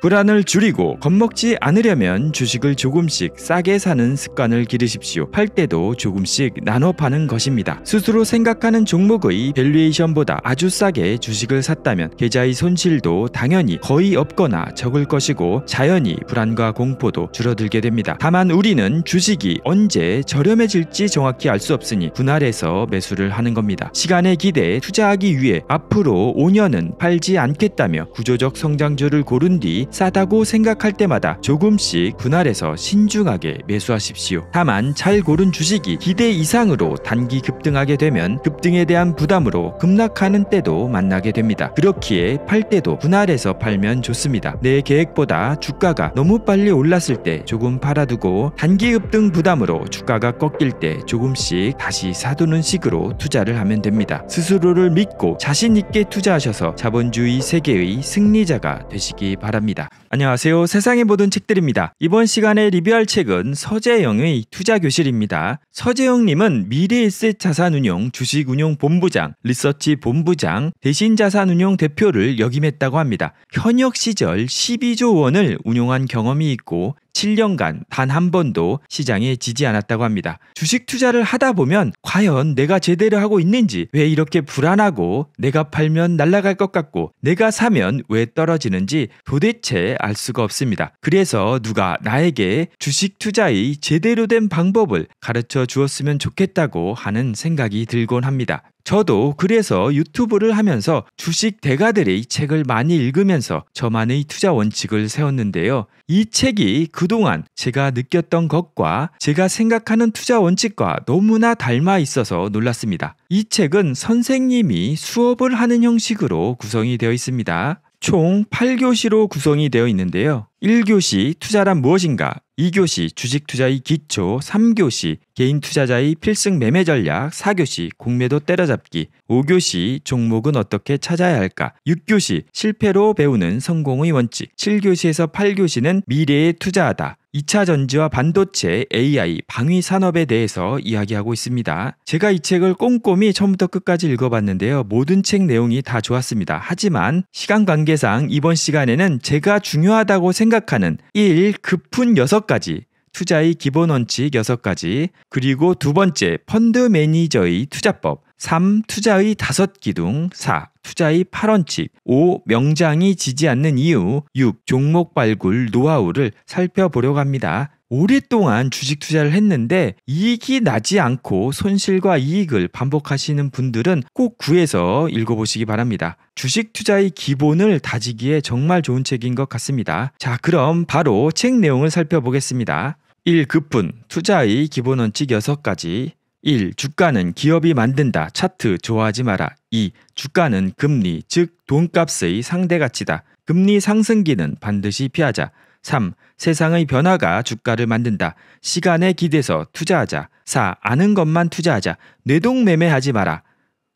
불안을 줄이고 겁먹지 않으려면 주식을 조금씩 싸게 사는 습관을 기르십시오. 팔 때도 조금씩 나눠 파는 것입니다. 스스로 생각하는 종목의 밸류에이션보다 아주 싸게 주식을 샀다면 계좌의 손실도 당연히 거의 없거나 적을 것이고 자연히 불안과 공포도 줄어들게 됩니다. 다만 우리는 주식이 언제 저렴해질지 정확히 알 수 없으니 분할해서 매수를 하는 겁니다. 시간에 기대에 투자하기 위해 앞으로 5년은 팔지 않겠다며 구조적 성장주를 고른 뒤 싸다고 생각할 때마다 조금씩 분할해서 신중하게 매수하십시오. 다만 잘 고른 주식이 기대 이상으로 단기 급등하게 되면 급등에 대한 부담으로 급락하는 때도 만나게 됩니다. 그렇기에 팔 때도 분할해서 팔면 좋습니다. 내 계획보다 주가가 너무 빨리 올랐을 때 조금 팔아두고 단기 급등 부담으로 주가가 꺾일 때 조금씩 다시 사두는 식으로 투자를 하면 됩니다. 스스로를 믿고 자신 있게 투자하셔서 자본주의 세계의 승리자가 되시기 바랍니다. 시간입니다. 안녕하세요. 세상의 모든 책들입니다. 이번 시간에 리뷰할 책은 서재영의 투자교실입니다. 서재영님은 미래에셋 자산운용 주식운용 본부장, 리서치 본부장, 대신자산운용 대표를 역임했다고 합니다. 현역 시절 12조 원을 운용한 경험이 있고 7년간 단 한 번도 시장에 지지 않았다고 합니다. 주식 투자를 하다 보면 과연 내가 제대로 하고 있는지 왜 이렇게 불안하고 내가 팔면 날아갈 것 같고 내가 사면 왜 떨어지는지 도대체 알 수가 없습니다. 그래서 누가 나에게 주식 투자의 제대로 된 방법을 가르쳐 주었으면 좋겠다고 하는 생각이 들곤 합니다. 저도 그래서 유튜브를 하면서 주식 대가들의 책을 많이 읽으면서 저만의 투자 원칙을 세웠는데요. 이 책이 그동안 제가 느꼈던 것과 제가 생각하는 투자 원칙과 너무나 닮아 있어서 놀랐습니다. 이 책은 선생님이 수업을 하는 형식으로 구성이 되어 있습니다. 총 8교시로 구성이 되어 있는데요. 1교시 투자란 무엇인가? 2교시 주식 투자의 기초, 3교시 개인 투자자의 필승 매매 전략, 4교시 공매도 때려잡기, 5교시 종목은 어떻게 찾아야 할까, 6교시 실패로 배우는 성공의 원칙, 7교시에서 8교시는 미래에 투자하다, 2차 전지와 반도체, AI, 방위 산업에 대해서 이야기하고 있습니다. 제가 이 책을 꼼꼼히 처음부터 끝까지 읽어봤는데요. 모든 책 내용이 다 좋았습니다. 하지만 시간 관계상 이번 시간에는 제가 중요하다고 생각하는 1. 급훈 6가지 투자의 기본 원칙 6가지, 그리고 두 번째 펀드 매니저의 투자법, 3. 투자의 다섯 기둥 4. 투자의 8원칙 5. 명장이 지지 않는 이유 6. 종목 발굴 노하우를 살펴보려고 합니다. 오랫동안 주식 투자를 했는데 이익이 나지 않고 손실과 이익을 반복하시는 분들은 꼭 구해서 읽어보시기 바랍니다. 주식 투자의 기본을 다지기에 정말 좋은 책인 것 같습니다. 자, 그럼 바로 책 내용을 살펴보겠습니다. 1. 급분, 투자의 기본 원칙 6가지, 1. 주가는 기업이 만든다. 차트 좋아하지 마라. 2. 주가는 금리, 즉 돈값의 상대 가치다. 금리 상승기는 반드시 피하자. 3. 세상의 변화가 주가를 만든다. 시간에 기대서 투자하자. 4. 아는 것만 투자하자. 뇌동매매하지 마라.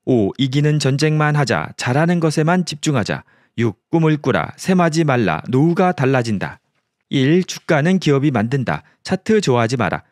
5. 이기는 전쟁만 하자. 잘하는 것에만 집중하자. 6. 꿈을 꾸라. 셈하지 말라. 노후가 달라진다. 1. 주가는 기업이 만든다. 차트 좋아하지 마라.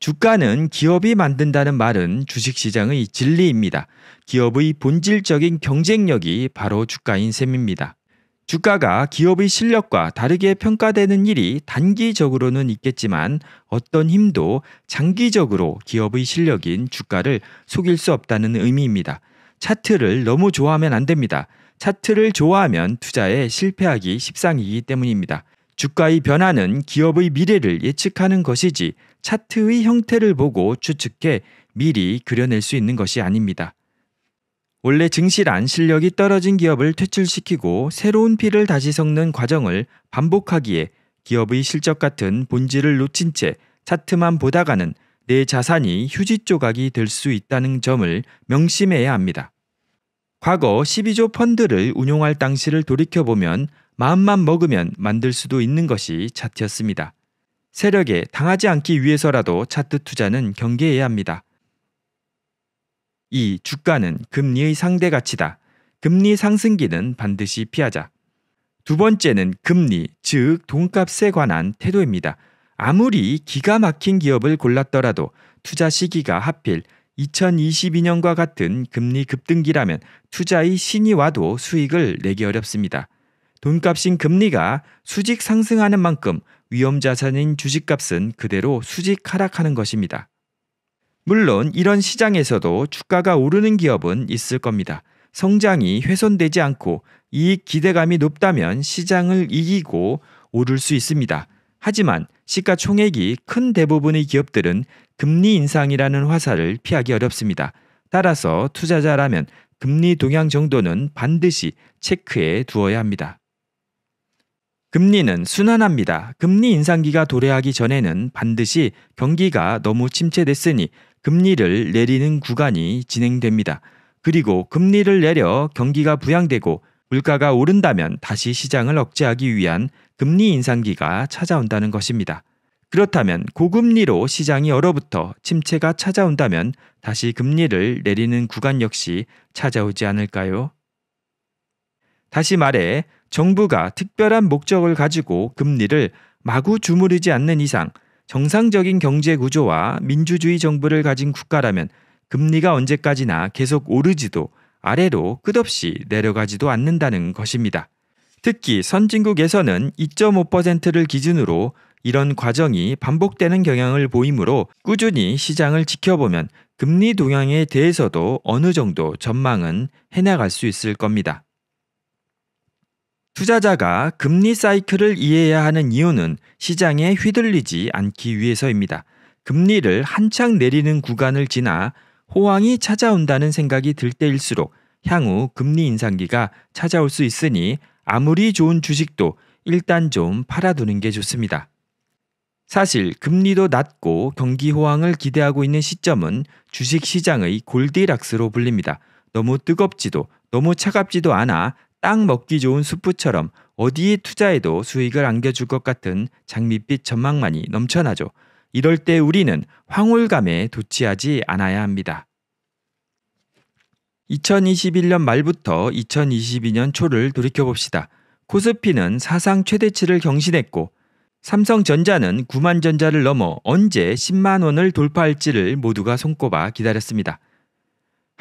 주가는 기업이 만든다는 말은 주식시장의 진리입니다. 기업의 본질적인 경쟁력이 바로 주가인 셈입니다. 주가가 기업의 실력과 다르게 평가되는 일이 단기적으로는 있겠지만 어떤 힘도 장기적으로 기업의 실력인 주가를 속일 수 없다는 의미입니다. 차트를 너무 좋아하면 안 됩니다. 차트를 좋아하면 투자에 실패하기 십상이기 때문입니다. 주가의 변화는 기업의 미래를 예측하는 것이지 차트의 형태를 보고 추측해 미리 그려낼 수 있는 것이 아닙니다. 원래 증실한 실력이 떨어진 기업을 퇴출시키고 새로운 피를 다시 섞는 과정을 반복하기에 기업의 실적 같은 본질을 놓친 채 차트만 보다가는 내 자산이 휴지 조각이 될 수 있다는 점을 명심해야 합니다. 과거 12조 펀드를 운용할 당시를 돌이켜보면 마음만 먹으면 만들 수도 있는 것이 차트였습니다. 세력에 당하지 않기 위해서라도 차트 투자는 경계해야 합니다. 2. 주가는 금리의 상대 가치다. 금리 상승기는 반드시 피하자. 두 번째는 금리, 즉 돈값에 관한 태도입니다. 아무리 기가 막힌 기업을 골랐더라도 투자 시기가 하필 2022년과 같은 금리 급등기라면 투자의 신이 와도 수익을 내기 어렵습니다. 돈값인 금리가 수직 상승하는 만큼 위험 자산인 주식값은 그대로 수직 하락하는 것입니다. 물론 이런 시장에서도 주가가 오르는 기업은 있을 겁니다. 성장이 훼손되지 않고 이익 기대감이 높다면 시장을 이기고 오를 수 있습니다. 하지만 시가총액이 큰 대부분의 기업들은 금리 인상이라는 화살을 피하기 어렵습니다. 따라서 투자자라면 금리 동향 정도는 반드시 체크해 두어야 합니다. 금리는 순환합니다. 금리 인상기가 도래하기 전에는 반드시 경기가 너무 침체됐으니 금리를 내리는 구간이 진행됩니다. 그리고 금리를 내려 경기가 부양되고 물가가 오른다면 다시 시장을 억제하기 위한 금리 인상기가 찾아온다는 것입니다. 그렇다면 고금리로 시장이 얼어붙어 침체가 찾아온다면 다시 금리를 내리는 구간 역시 찾아오지 않을까요? 다시 말해 정부가 특별한 목적을 가지고 금리를 마구 주무르지 않는 이상 정상적인 경제 구조와 민주주의 정부를 가진 국가라면 금리가 언제까지나 계속 오르지도 아래로 끝없이 내려가지도 않는다는 것입니다. 특히 선진국에서는 2.5%를 기준으로 이런 과정이 반복되는 경향을 보이므로 꾸준히 시장을 지켜보면 금리 동향에 대해서도 어느 정도 전망은 해나갈 수 있을 겁니다. 투자자가 금리 사이클을 이해해야 하는 이유는 시장에 휘둘리지 않기 위해서입니다. 금리를 한창 내리는 구간을 지나 호황이 찾아온다는 생각이 들 때일수록 향후 금리 인상기가 찾아올 수 있으니 아무리 좋은 주식도 일단 좀 팔아두는 게 좋습니다. 사실 금리도 낮고 경기 호황을 기대하고 있는 시점은 주식 시장의 골디락스로 불립니다. 너무 뜨겁지도 너무 차갑지도 않아 딱 먹기 좋은 수프처럼 어디에 투자해도 수익을 안겨줄 것 같은 장밋빛 전망만이 넘쳐나죠. 이럴 때 우리는 황홀감에 도취하지 않아야 합니다. 2021년 말부터 2022년 초를 돌이켜봅시다. 코스피는 사상 최대치를 경신했고 삼성전자는 9만전자를 넘어 언제 10만원을 돌파할지를 모두가 손꼽아 기다렸습니다.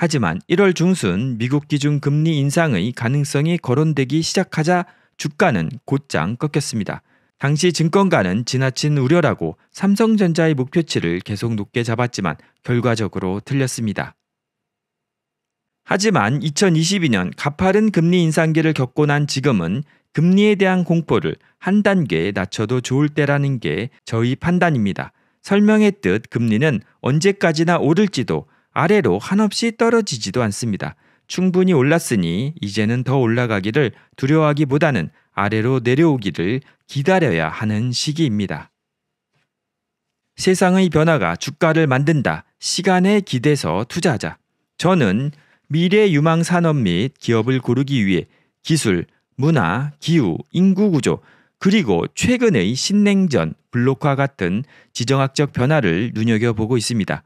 하지만 1월 중순 미국 기준 금리 인상의 가능성이 거론되기 시작하자 주가는 곧장 꺾였습니다. 당시 증권가는 지나친 우려라고 삼성전자의 목표치를 계속 높게 잡았지만 결과적으로 틀렸습니다. 하지만 2022년 가파른 금리 인상기를 겪고 난 지금은 금리에 대한 공포를 한 단계 낮춰도 좋을 때라는 게 저희 판단입니다. 설명했듯 금리는 언제까지나 오를지도 아래로 한없이 떨어지지도 않습니다. 충분히 올랐으니 이제는 더 올라가기를 두려워하기보다는 아래로 내려오기를 기다려야 하는 시기입니다. 세상의 변화가 주가를 만든다. 시간에 기대서 투자하자. 저는 미래 유망 산업 및 기업을 고르기 위해 기술, 문화, 기후, 인구 구조, 그리고 최근의 신냉전, 블록화 같은 지정학적 변화를 눈여겨보고 있습니다.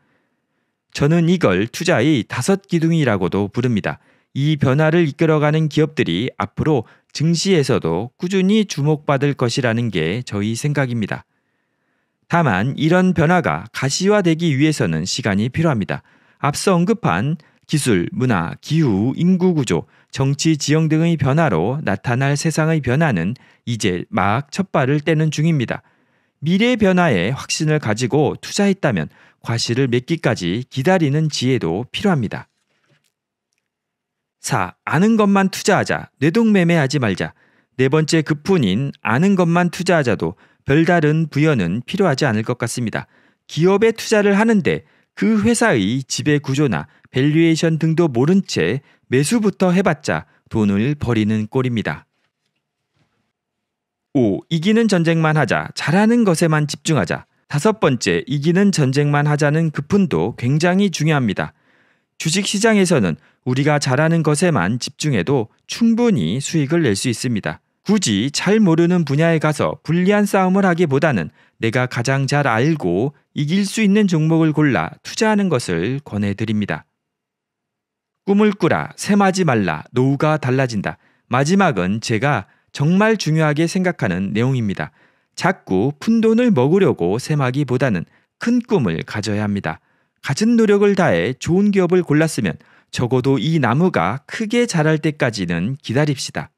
저는 이걸 투자의 다섯 기둥이라고도 부릅니다. 이 변화를 이끌어가는 기업들이 앞으로 증시에서도 꾸준히 주목받을 것이라는 게 저희 생각입니다. 다만 이런 변화가 가시화되기 위해서는 시간이 필요합니다. 앞서 언급한 기술, 문화, 기후, 인구 구조, 정치 지형 등의 변화로 나타날 세상의 변화는 이제 막첫 발을 떼는 중입니다. 미래 변화에 확신을 가지고 투자했다면 과실을 맺기까지 기다리는 지혜도 필요합니다. 4. 아는 것만 투자하자. 뇌동매매하지 말자. 네 번째 급분인 아는 것만 투자하자도 별다른 부여는 필요하지 않을 것 같습니다. 기업에 투자를 하는데 그 회사의 지배 구조나 밸류에이션 등도 모른 채 매수부터 해봤자 돈을 버리는 꼴입니다. 5. 이기는 전쟁만 하자. 잘하는 것에만 집중하자. 다섯 번째, 이기는 전쟁만 하자는 급분도 굉장히 중요합니다. 주식 시장에서는 우리가 잘하는 것에만 집중해도 충분히 수익을 낼 수 있습니다. 굳이 잘 모르는 분야에 가서 불리한 싸움을 하기보다는 내가 가장 잘 알고 이길 수 있는 종목을 골라 투자하는 것을 권해드립니다. 꿈을 꾸라, 셈하지 말라, 노후가 달라진다. 마지막은 제가 정말 중요하게 생각하는 내용입니다. 자꾸 푼돈을 먹으려고 셈하기보다는 큰 꿈을 가져야 합니다. 갖은 노력을 다해 좋은 기업을 골랐으면 적어도 이 나무가 크게 자랄 때까지는 기다립시다.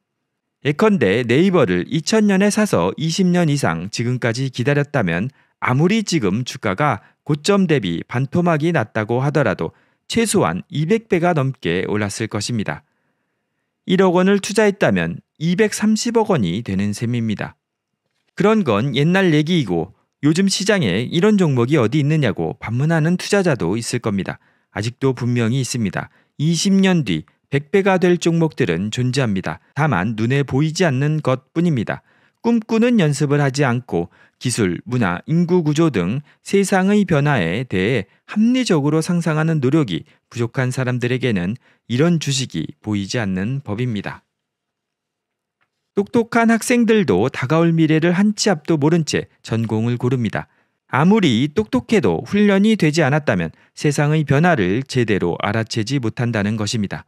예컨대 네이버를 2000년에 사서 20년 이상 지금까지 기다렸다면 아무리 지금 주가가 고점 대비 반토막이 났다고 하더라도 최소한 200배가 넘게 올랐을 것입니다. 1억 원을 투자했다면 230억 원이 되는 셈입니다. 그런 건 옛날 얘기이고 요즘 시장에 이런 종목이 어디 있느냐고 반문하는 투자자도 있을 겁니다. 아직도 분명히 있습니다. 20년 뒤 100배가 될 종목들은 존재합니다. 다만 눈에 보이지 않는 것 뿐입니다. 꿈꾸는 연습을 하지 않고 기술, 문화, 인구 구조 등 세상의 변화에 대해 합리적으로 상상하는 노력이 부족한 사람들에게는 이런 주식이 보이지 않는 법입니다. 똑똑한 학생들도 다가올 미래를 한치 앞도 모른 채 전공을 고릅니다. 아무리 똑똑해도 훈련이 되지 않았다면 세상의 변화를 제대로 알아채지 못한다는 것입니다.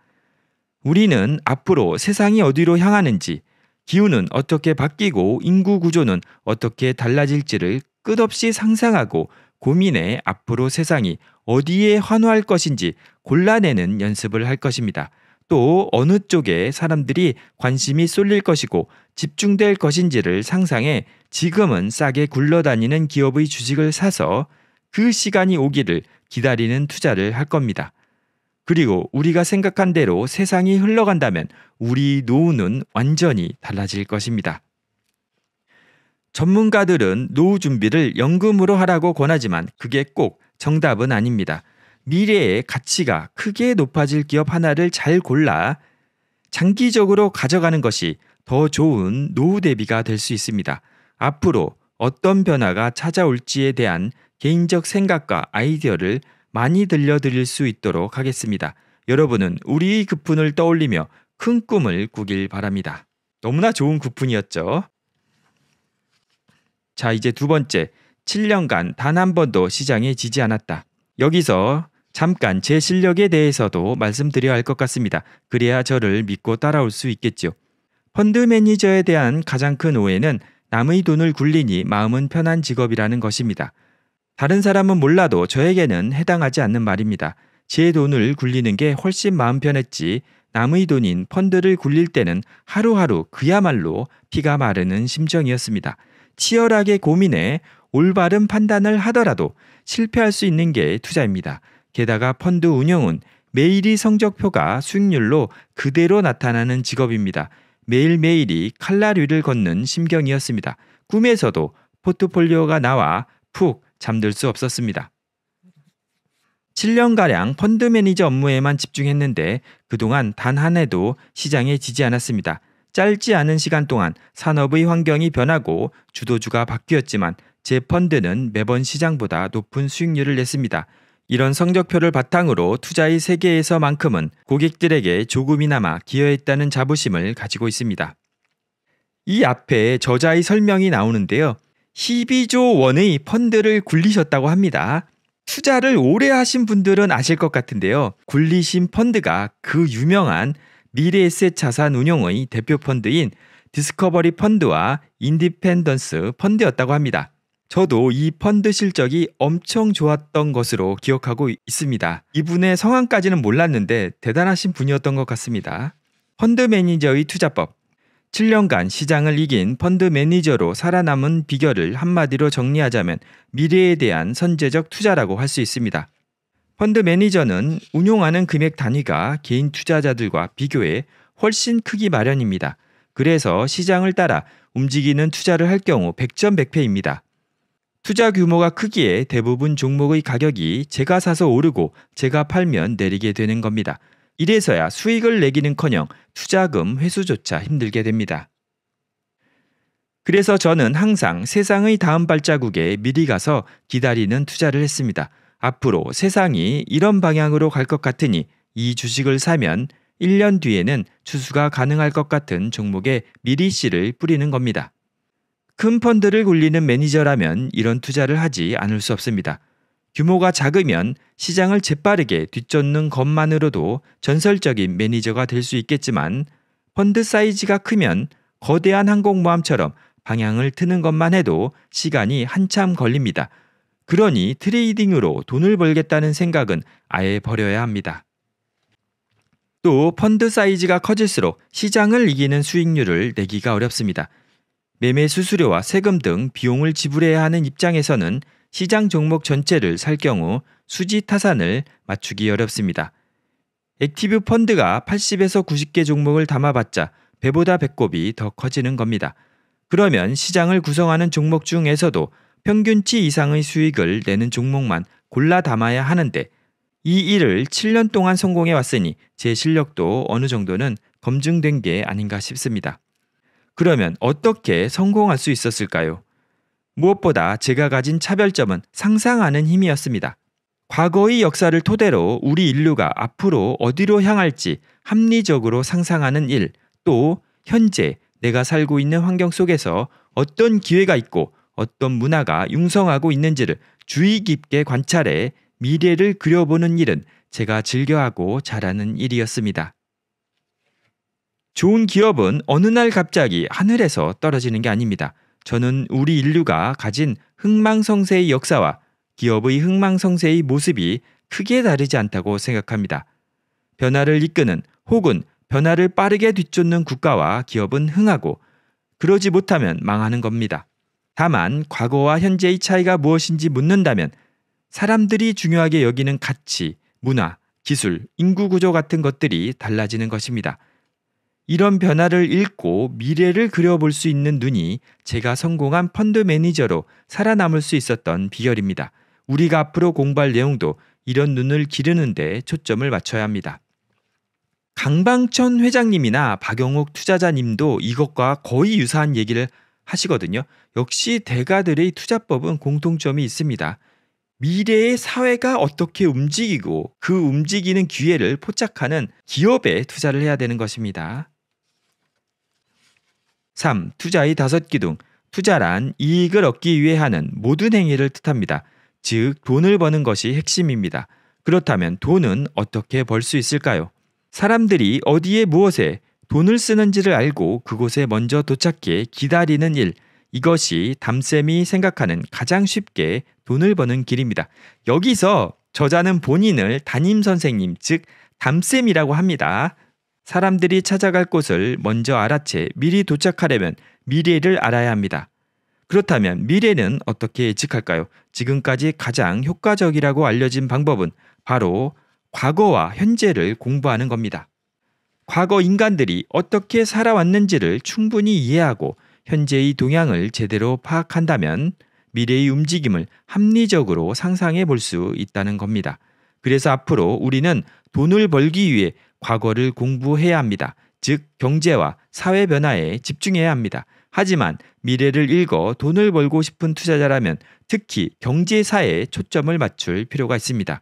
우리는 앞으로 세상이 어디로 향하는지, 기후는 어떻게 바뀌고 인구 구조는 어떻게 달라질지를 끝없이 상상하고 고민해 앞으로 세상이 어디에 환호할 것인지 골라내는 연습을 할 것입니다. 또 어느 쪽에 사람들이 관심이 쏠릴 것이고 집중될 것인지를 상상해 지금은 싸게 굴러다니는 기업의 주식을 사서 그 시간이 오기를 기다리는 투자를 할 겁니다. 그리고 우리가 생각한 대로 세상이 흘러간다면 우리 노후는 완전히 달라질 것입니다. 전문가들은 노후 준비를 연금으로 하라고 권하지만 그게 꼭 정답은 아닙니다. 미래의 가치가 크게 높아질 기업 하나를 잘 골라 장기적으로 가져가는 것이 더 좋은 노후 대비가 될 수 있습니다. 앞으로 어떤 변화가 찾아올지에 대한 개인적 생각과 아이디어를 많이 들려드릴 수 있도록 하겠습니다. 여러분은 우리의 그푼을 떠올리며 큰 꿈을 꾸길 바랍니다. 너무나 좋은 구분이었죠. 자, 이제 두 번째. 7년간 단 한 번도 시장에 지지 않았다. 여기서 잠깐 제 실력에 대해서도 말씀드려야 할 것 같습니다. 그래야 저를 믿고 따라올 수 있겠죠. 펀드 매니저에 대한 가장 큰 오해는 남의 돈을 굴리니 마음은 편한 직업이라는 것입니다. 다른 사람은 몰라도 저에게는 해당하지 않는 말입니다. 제 돈을 굴리는 게 훨씬 마음 편했지 남의 돈인 펀드를 굴릴 때는 하루하루 그야말로 피가 마르는 심정이었습니다. 치열하게 고민해 올바른 판단을 하더라도 실패할 수 있는 게 투자입니다. 게다가 펀드 운영은 매일이 성적표가 수익률로 그대로 나타나는 직업입니다. 매일매일이 칼라류를 걷는 심경이었습니다. 꿈에서도 포트폴리오가 나와 푹 잠들 수 없었습니다. 7년가량 펀드 매니저 업무에만 집중했는데 그동안 단 한 해도 시장에 지지 않았습니다. 짧지 않은 시간 동안 산업의 환경이 변하고 주도주가 바뀌었지만 제 펀드는 매번 시장보다 높은 수익률을 냈습니다. 이런 성적표를 바탕으로 투자의 세계에서만큼은 고객들에게 조금이나마 기여했다는 자부심을 가지고 있습니다. 이 앞에 저자의 설명이 나오는데요. 12조 원의 펀드를 굴리셨다고 합니다. 투자를 오래 하신 분들은 아실 것 같은데요. 굴리신 펀드가 그 유명한 미래에셋 자산 운용의 대표 펀드인 디스커버리 펀드와 인디펜던스 펀드였다고 합니다. 저도 이 펀드 실적이 엄청 좋았던 것으로 기억하고 있습니다. 이분의 성함까지는 몰랐는데 대단하신 분이었던 것 같습니다. 펀드 매니저의 투자법. 7년간 시장을 이긴 펀드 매니저로 살아남은 비결을 한마디로 정리하자면 미래에 대한 선제적 투자라고 할 수 있습니다. 펀드 매니저는 운용하는 금액 단위가 개인 투자자들과 비교해 훨씬 크기 마련입니다. 그래서 시장을 따라 움직이는 투자를 할 경우 100점 100패입니다. 투자 규모가 크기에 대부분 종목의 가격이 제가 사서 오르고 제가 팔면 내리게 되는 겁니다. 이래서야 수익을 내기는커녕 투자금 회수조차 힘들게 됩니다. 그래서 저는 항상 세상의 다음 발자국에 미리 가서 기다리는 투자를 했습니다. 앞으로 세상이 이런 방향으로 갈 것 같으니 이 주식을 사면 1년 뒤에는 추수가 가능할 것 같은 종목에 미리 씨를 뿌리는 겁니다. 큰 펀드를 굴리는 매니저라면 이런 투자를 하지 않을 수 없습니다. 규모가 작으면 시장을 재빠르게 뒤쫓는 것만으로도 전설적인 매니저가 될 수 있겠지만 펀드 사이즈가 크면 거대한 항공모함처럼 방향을 트는 것만 해도 시간이 한참 걸립니다. 그러니 트레이딩으로 돈을 벌겠다는 생각은 아예 버려야 합니다. 또 펀드 사이즈가 커질수록 시장을 이기는 수익률을 내기가 어렵습니다. 매매 수수료와 세금 등 비용을 지불해야 하는 입장에서는 시장 종목 전체를 살 경우 수지 타산을 맞추기 어렵습니다. 액티브 펀드가 80에서 90개 종목을 담아봤자 배보다 배꼽이 더 커지는 겁니다. 그러면 시장을 구성하는 종목 중에서도 평균치 이상의 수익을 내는 종목만 골라 담아야 하는데 이 일을 7년 동안 성공해 왔으니 제 실력도 어느 정도는 검증된 게 아닌가 싶습니다. 그러면 어떻게 성공할 수 있었을까요? 무엇보다 제가 가진 차별점은 상상하는 힘이었습니다. 과거의 역사를 토대로 우리 인류가 앞으로 어디로 향할지 합리적으로 상상하는 일, 또 현재 내가 살고 있는 환경 속에서 어떤 기회가 있고 어떤 문화가 융성하고 있는지를 주의 깊게 관찰해 미래를 그려보는 일은 제가 즐겨하고 잘하는 일이었습니다. 좋은 기업은 어느 날 갑자기 하늘에서 떨어지는 게 아닙니다. 저는 우리 인류가 가진 흥망성쇠의 역사와 기업의 흥망성쇠의 모습이 크게 다르지 않다고 생각합니다. 변화를 이끄는 혹은 변화를 빠르게 뒤쫓는 국가와 기업은 흥하고 그러지 못하면 망하는 겁니다. 다만 과거와 현재의 차이가 무엇인지 묻는다면 사람들이 중요하게 여기는 가치, 문화, 기술, 인구 구조 같은 것들이 달라지는 것입니다. 이런 변화를 읽고 미래를 그려볼 수 있는 눈이 제가 성공한 펀드 매니저로 살아남을 수 있었던 비결입니다. 우리가 앞으로 공부할 내용도 이런 눈을 기르는데 초점을 맞춰야 합니다. 강방천 회장님이나 박영욱 투자자님도 이것과 거의 유사한 얘기를 하시거든요. 역시 대가들의 투자법은 공통점이 있습니다. 미래의 사회가 어떻게 움직이고 그 움직이는 기회를 포착하는 기업에 투자를 해야 되는 것입니다. 3. 투자의 다섯 기둥. 투자란 이익을 얻기 위해 하는 모든 행위를 뜻합니다. 즉, 돈을 버는 것이 핵심입니다. 그렇다면 돈은 어떻게 벌 수 있을까요? 사람들이 어디에 무엇에 돈을 쓰는지를 알고 그곳에 먼저 도착해 기다리는 일. 이것이 담쌤이 생각하는 가장 쉽게 돈을 버는 길입니다. 여기서 저자는 본인을 담임 선생님, 즉, 담쌤이라고 합니다. 사람들이 찾아갈 곳을 먼저 알아채 미리 도착하려면 미래를 알아야 합니다. 그렇다면 미래는 어떻게 예측할까요? 지금까지 가장 효과적이라고 알려진 방법은 바로 과거와 현재를 공부하는 겁니다. 과거 인간들이 어떻게 살아왔는지를 충분히 이해하고 현재의 동향을 제대로 파악한다면 미래의 움직임을 합리적으로 상상해 볼 수 있다는 겁니다. 그래서 앞으로 우리는 돈을 벌기 위해 과거를 공부해야 합니다. 즉 경제와 사회 변화에 집중해야 합니다. 하지만 미래를 읽어 돈을 벌고 싶은 투자자라면 특히 경제사에 초점을 맞출 필요가 있습니다.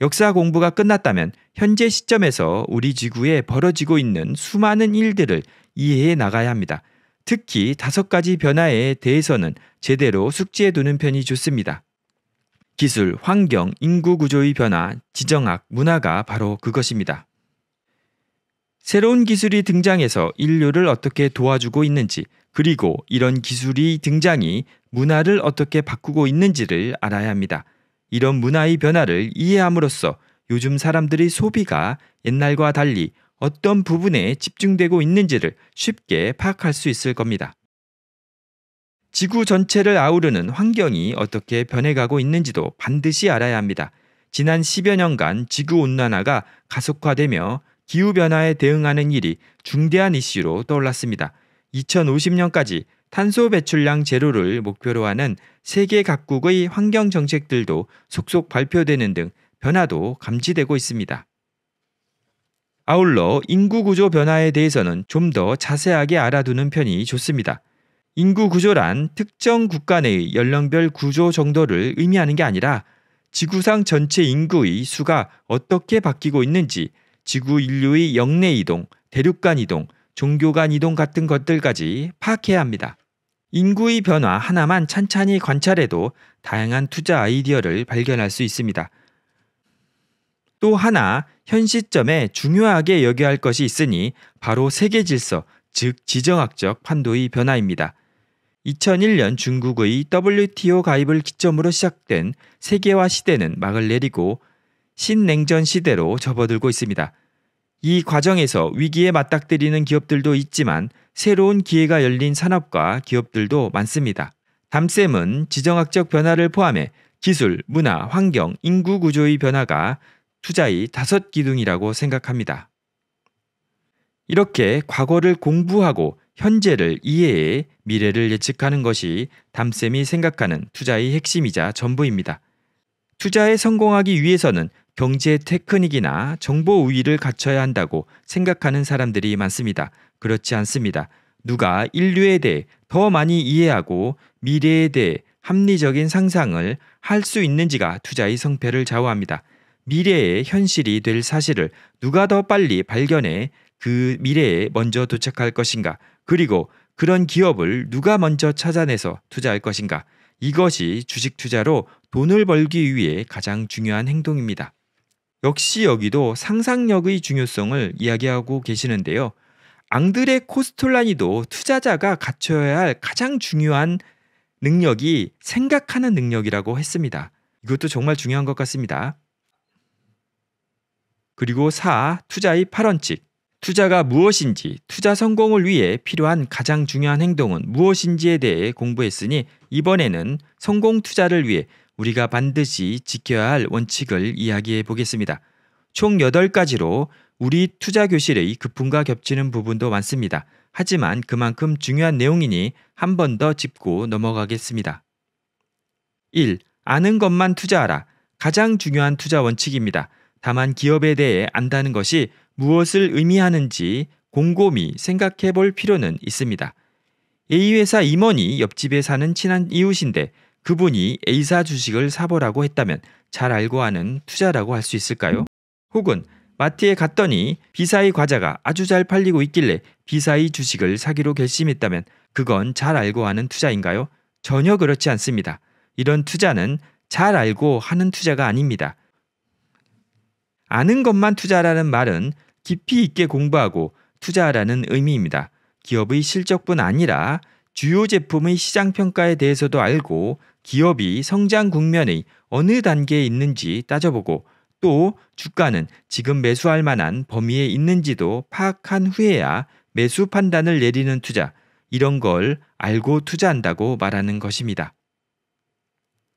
역사 공부가 끝났다면 현재 시점에서 우리 지구에 벌어지고 있는 수많은 일들을 이해해 나가야 합니다. 특히 다섯 가지 변화에 대해서는 제대로 숙지해 두는 편이 좋습니다. 기술, 환경, 인구 구조의 변화, 지정학, 문화가 바로 그것입니다. 새로운 기술이 등장해서 인류를 어떻게 도와주고 있는지, 그리고 이런 기술이 등장이 문화를 어떻게 바꾸고 있는지를 알아야 합니다. 이런 문화의 변화를 이해함으로써 요즘 사람들의 소비가 옛날과 달리 어떤 부분에 집중되고 있는지를 쉽게 파악할 수 있을 겁니다. 지구 전체를 아우르는 환경이 어떻게 변해가고 있는지도 반드시 알아야 합니다. 지난 10여 년간 지구온난화가 가속화되며 기후변화에 대응하는 일이 중대한 이슈로 떠올랐습니다. 2050년까지 탄소 배출량 제로를 목표로 하는 세계 각국의 환경 정책들도 속속 발표되는 등 변화도 감지되고 있습니다. 아울러 인구 구조 변화에 대해서는 좀 더 자세하게 알아두는 편이 좋습니다. 인구 구조란 특정 국가 내의 연령별 구조 정도를 의미하는 게 아니라 지구상 전체 인구의 수가 어떻게 바뀌고 있는지 지구 인류의 영내 이동, 대륙 간 이동, 종교 간 이동 같은 것들까지 파악해야 합니다. 인구의 변화 하나만 찬찬히 관찰해도 다양한 투자 아이디어를 발견할 수 있습니다. 또 하나 현 시점에 중요하게 여겨야 할 것이 있으니 바로 세계 질서, 즉 지정학적 판도의 변화입니다. 2001년 중국의 WTO 가입을 기점으로 시작된 세계화 시대는 막을 내리고 신냉전 시대로 접어들고 있습니다. 이 과정에서 위기에 맞닥뜨리는 기업들도 있지만 새로운 기회가 열린 산업과 기업들도 많습니다. 담쌤은 지정학적 변화를 포함해 기술, 문화, 환경, 인구 구조의 변화가 투자의 다섯 기둥이라고 생각합니다. 이렇게 과거를 공부하고 현재를 이해해 미래를 예측하는 것이 담쌤이 생각하는 투자의 핵심이자 전부입니다. 투자에 성공하기 위해서는 경제 테크닉이나 정보 우위를 갖춰야 한다고 생각하는 사람들이 많습니다. 그렇지 않습니다. 누가 인류에 대해 더 많이 이해하고 미래에 대해 합리적인 상상을 할 수 있는지가 투자의 성패를 좌우합니다. 미래의 현실이 될 사실을 누가 더 빨리 발견해 그 미래에 먼저 도착할 것인가? 그리고 그런 기업을 누가 먼저 찾아내서 투자할 것인가? 이것이 주식 투자로 돈을 벌기 위해 가장 중요한 행동입니다. 역시 여기도 상상력의 중요성을 이야기하고 계시는데요. 앙드레 코스톨라니도 투자자가 갖춰야 할 가장 중요한 능력이 생각하는 능력이라고 했습니다. 이것도 정말 중요한 것 같습니다. 그리고 4. 투자의 8원칙. 투자가 무엇인지, 투자 성공을 위해 필요한 가장 중요한 행동은 무엇인지에 대해 공부했으니 이번에는 성공 투자를 위해 우리가 반드시 지켜야 할 원칙을 이야기해 보겠습니다. 총 8가지로 우리 투자 교실의 급품과 겹치는 부분도 많습니다. 하지만 그만큼 중요한 내용이니 한 번 더 짚고 넘어가겠습니다. 1. 아는 것만 투자하라. 가장 중요한 투자 원칙입니다. 다만 기업에 대해 안다는 것이 무엇을 의미하는지 곰곰이 생각해 볼 필요는 있습니다. A회사 임원이 옆집에 사는 친한 이웃인데 그분이 A사 주식을 사보라고 했다면 잘 알고 하는 투자라고 할 수 있을까요? 혹은 마트에 갔더니 B사의 과자가 아주 잘 팔리고 있길래 B사의 주식을 사기로 결심했다면 그건 잘 알고 하는 투자인가요? 전혀 그렇지 않습니다. 이런 투자는 잘 알고 하는 투자가 아닙니다. 아는 것만 투자라는 말은 깊이 있게 공부하고 투자하라는 의미입니다. 기업의 실적뿐 아니라 주요 제품의 시장 평가에 대해서도 알고 기업이 성장 국면의 어느 단계에 있는지 따져보고 또 주가는 지금 매수할 만한 범위에 있는지도 파악한 후에야 매수 판단을 내리는 투자 이런 걸 알고 투자한다고 말하는 것입니다.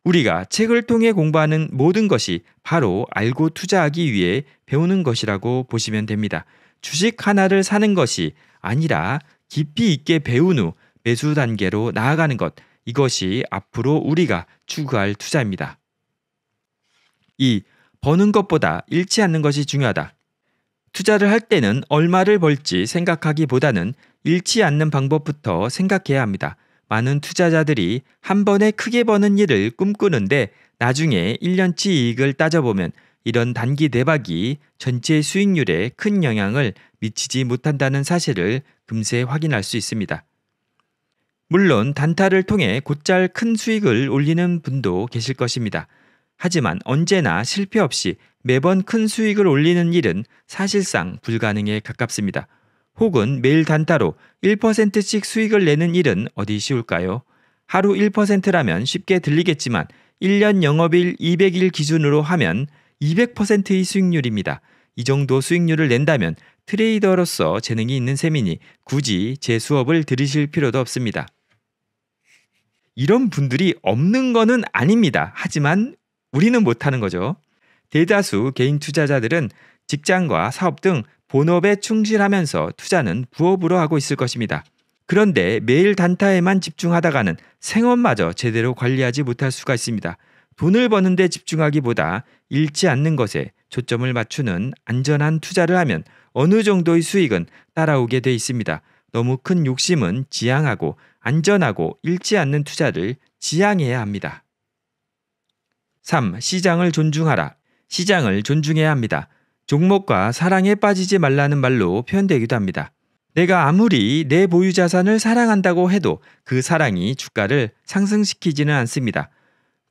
우리가 책을 통해 공부하는 모든 것이 바로 알고 투자하기 위해 배우는 것이라고 보시면 됩니다. 주식 하나를 사는 것이 아니라 깊이 있게 배운 후 매수 단계로 나아가는 것. 이것이 앞으로 우리가 추구할 투자입니다. 2. 버는 것보다 잃지 않는 것이 중요하다. 투자를 할 때는 얼마를 벌지 생각하기보다는 잃지 않는 방법부터 생각해야 합니다. 많은 투자자들이 한 번에 크게 버는 일을 꿈꾸는데 나중에 1년치 이익을 따져보면 이런 단기 대박이 전체 수익률에 큰 영향을 미치지 못한다는 사실을 금세 확인할 수 있습니다. 물론 단타를 통해 곧잘 큰 수익을 올리는 분도 계실 것입니다. 하지만 언제나 실패 없이 매번 큰 수익을 올리는 일은 사실상 불가능에 가깝습니다. 혹은 매일 단타로 1%씩 수익을 내는 일은 어디 쉬울까요? 하루 1%라면 쉽게 들리겠지만 1년 영업일 200일 기준으로 하면 200%의 수익률입니다. 이 정도 수익률을 낸다면 트레이더로서 재능이 있는 셈이니 굳이 제 수업을 들으실 필요도 없습니다. 이런 분들이 없는 거는 아닙니다. 하지만 우리는 못하는 거죠. 대다수 개인 투자자들은 직장과 사업 등 본업에 충실하면서 투자는 부업으로 하고 있을 것입니다. 그런데 매일 단타에만 집중하다가는 생업마저 제대로 관리하지 못할 수가 있습니다. 돈을 버는데 집중하기보다 잃지 않는 것에 초점을 맞추는 안전한 투자를 하면 어느 정도의 수익은 따라오게 돼 있습니다. 너무 큰 욕심은 지양하고 안전하고 잃지 않는 투자를 지양해야 합니다. 3. 시장을 존중하라. 시장을 존중해야 합니다. 종목과 사랑에 빠지지 말라는 말로 표현되기도 합니다. 내가 아무리 내 보유 자산을 사랑한다고 해도 그 사랑이 주가를 상승시키지는 않습니다.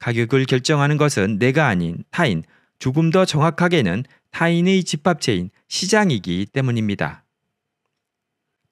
가격을 결정하는 것은 내가 아닌 타인, 조금 더 정확하게는 타인의 집합체인 시장이기 때문입니다.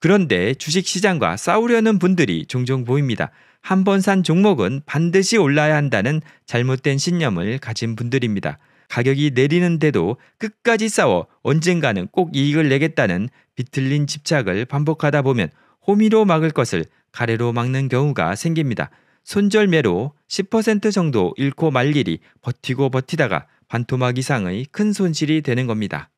그런데 주식시장과 싸우려는 분들이 종종 보입니다. 한 번 산 종목은 반드시 올라야 한다는 잘못된 신념을 가진 분들입니다. 가격이 내리는데도 끝까지 싸워 언젠가는 꼭 이익을 내겠다는 비틀린 집착을 반복하다 보면 호미로 막을 것을 가래로 막는 경우가 생깁니다. 손절매로 10% 정도 잃고 말 일이 버티고 버티다가 반토막 이상의 큰 손실이 되는 겁니다.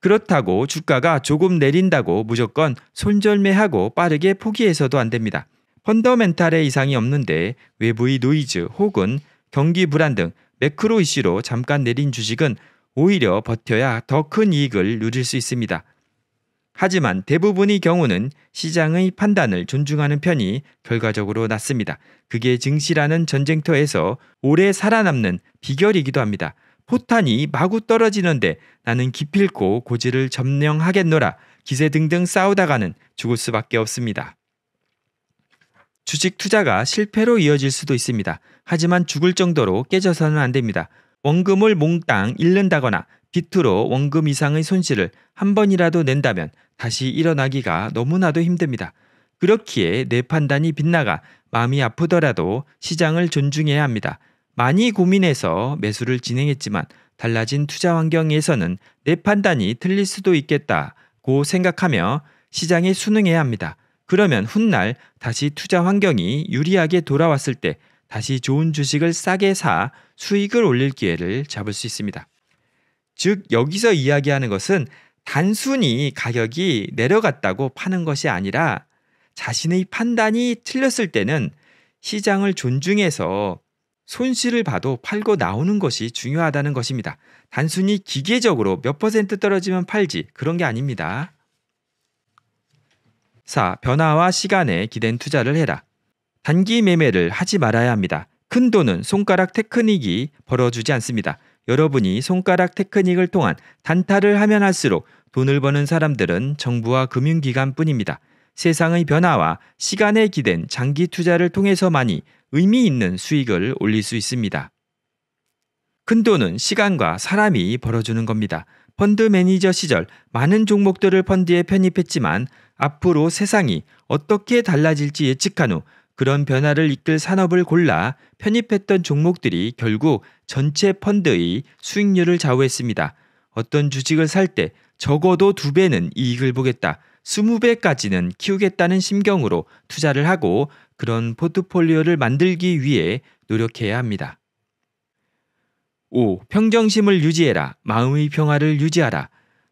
그렇다고 주가가 조금 내린다고 무조건 손절매하고 빠르게 포기해서도 안 됩니다. 펀더멘탈의 이상이 없는데 외부의 노이즈 혹은 경기 불안 등 매크로 이슈로 잠깐 내린 주식은 오히려 버텨야 더 큰 이익을 누릴 수 있습니다. 하지만 대부분의 경우는 시장의 판단을 존중하는 편이 결과적으로 낫습니다. 그게 증시라는 전쟁터에서 오래 살아남는 비결이기도 합니다. 포탄이 마구 떨어지는데 나는 기필코 고지를 점령하겠노라 기세 등등 싸우다가는 죽을 수밖에 없습니다. 주식 투자가 실패로 이어질 수도 있습니다. 하지만 죽을 정도로 깨져서는 안 됩니다. 원금을 몽땅 잃는다거나 빚으로 원금 이상의 손실을 한 번이라도 낸다면 다시 일어나기가 너무나도 힘듭니다. 그렇기에 내 판단이 빗나가 마음이 아프더라도 시장을 존중해야 합니다. 많이 고민해서 매수를 진행했지만 달라진 투자 환경에서는 내 판단이 틀릴 수도 있겠다고 생각하며 시장에 순응해야 합니다. 그러면 훗날 다시 투자 환경이 유리하게 돌아왔을 때 다시 좋은 주식을 싸게 사 수익을 올릴 기회를 잡을 수 있습니다. 즉, 여기서 이야기하는 것은 단순히 가격이 내려갔다고 파는 것이 아니라 자신의 판단이 틀렸을 때는 시장을 존중해서 손실을 봐도 팔고 나오는 것이 중요하다는 것입니다. 단순히 기계적으로 몇 퍼센트 떨어지면 팔지 그런 게 아닙니다. 4. 변화와 시간에 기댄 투자를 해라. 단기 매매를 하지 말아야 합니다. 큰 돈은 손가락 테크닉이 벌어주지 않습니다. 여러분이 손가락 테크닉을 통한 단타를 하면 할수록 돈을 버는 사람들은 정부와 금융기관뿐입니다. 세상의 변화와 시간에 기댄 장기 투자를 통해서만이 의미 있는 수익을 올릴 수 있습니다. 큰 돈은 시간과 사람이 벌어주는 겁니다. 펀드 매니저 시절 많은 종목들을 펀드에 편입했지만 앞으로 세상이 어떻게 달라질지 예측한 후 그런 변화를 이끌 산업을 골라 편입했던 종목들이 결국 전체 펀드의 수익률을 좌우했습니다. 어떤 주식을 살 때 적어도 두 배는 이익을 보겠다. 20배까지는 키우겠다는 심경으로 투자를 하고 그런 포트폴리오를 만들기 위해 노력해야 합니다. 5. 평정심을 유지해라. 마음의 평화를 유지하라.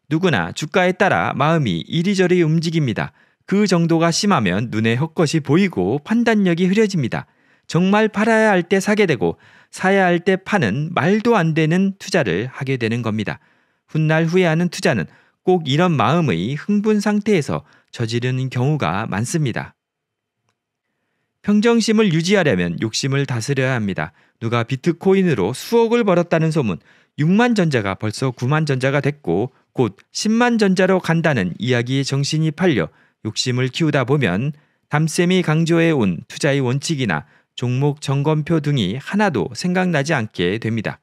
누구나 주가에 따라 마음이 이리저리 움직입니다. 그 정도가 심하면 눈에 헛것이 보이고 판단력이 흐려집니다. 정말 팔아야 할 때 사게 되고 사야 할 때 파는 말도 안 되는 투자를 하게 되는 겁니다. 훗날 후회하는 투자는 꼭 이런 마음의 흥분 상태에서 저지르는 경우가 많습니다. 평정심을 유지하려면 욕심을 다스려야 합니다. 누가 비트코인으로 수억을 벌었다는 소문, 6만 전자가 벌써 9만 전자가 됐고 곧 10만 전자로 간다는 이야기의 정신이 팔려 욕심을 키우다 보면 담쌤이 강조해온 투자의 원칙이나 종목 점검표 등이 하나도 생각나지 않게 됩니다.